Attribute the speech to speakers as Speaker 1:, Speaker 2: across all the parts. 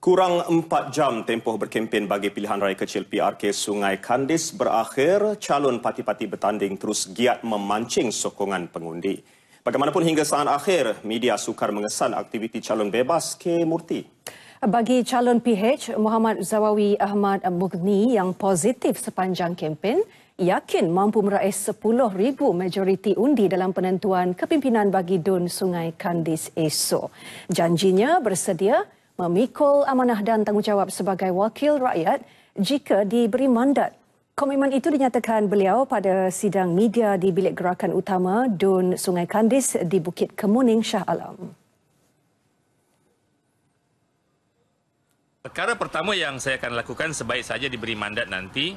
Speaker 1: Kurang empat jam tempoh berkempen bagi pilihan raya kecil PRK Sungai Kandis berakhir, calon parti-parti bertanding terus giat memancing sokongan pengundi. Bagaimanapun hingga saat akhir, media sukar mengesan aktiviti calon bebas K. Murti.
Speaker 2: Bagi calon PH, Muhammad Zawawi Ahmad Mughni yang positif sepanjang kempen, yakin mampu meraih 10,000 majoriti undi dalam penentuan kepimpinan bagi Dun Sungai Kandis esok. Janjinya bersedia memikul amanah dan tanggungjawab sebagai wakil rakyat jika diberi mandat. Komitmen itu dinyatakan beliau pada sidang media di Bilik Gerakan Utama Dun Sungai Kandis di Bukit Kemuning Shah Alam.
Speaker 3: Perkara pertama yang saya akan lakukan sebaik saja diberi mandat nanti,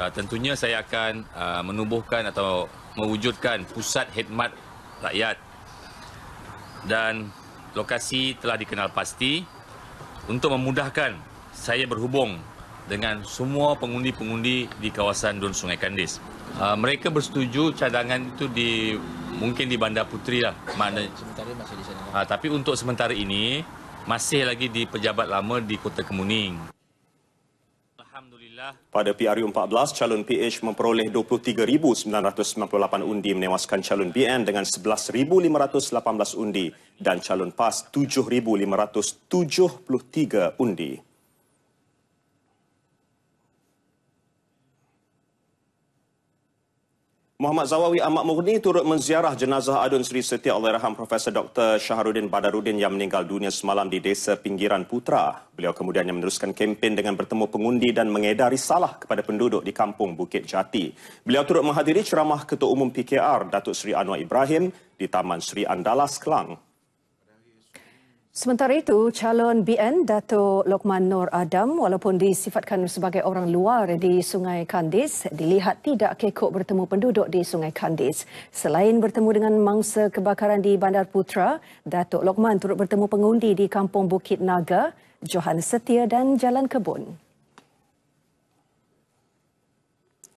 Speaker 3: uh, tentunya saya akan uh, menubuhkan atau mewujudkan pusat khidmat rakyat. Dan lokasi telah dikenal pasti untuk memudahkan saya berhubung dengan semua pengundi-pengundi di kawasan Dun Sungai Kandis. Uh, mereka bersetuju cadangan itu di mungkin di Bandar Putri lah. Mana, Uh, ah, tapi untuk sementara ini masih lagi di pejabat lama di Kota Kemuning. Alhamdulillah. Pada PRU14,
Speaker 1: calon PH memperoleh 23,998 undi menewaskan calon BN dengan 11,518 undi dan calon PAS 7,573 undi. Muhammad Zawawi Ahmad Murni turut menziarah jenazah Adun Sri Setia Allahyarham Profesor Dr. Syahrudin Badarudin yang meninggal dunia semalam di desa Pinggiran Putra. Beliau kemudiannya meneruskan kempen dengan bertemu pengundi dan mengedari salah kepada penduduk di kampung Bukit Jati. Beliau turut menghadiri ceramah Ketua Umum PKR Datuk Seri Anwar Ibrahim di Taman Seri Andalas, Kelang.
Speaker 2: Sementara itu, calon BN Dato' Lokman Nur Adam walaupun disifatkan sebagai orang luar di Sungai Kandis, dilihat tidak kekok bertemu penduduk di Sungai Kandis. Selain bertemu dengan mangsa kebakaran di Bandar Putra, Dato' Lokman turut bertemu pengundi di Kampung Bukit Naga, Johan Setia dan Jalan Kebun.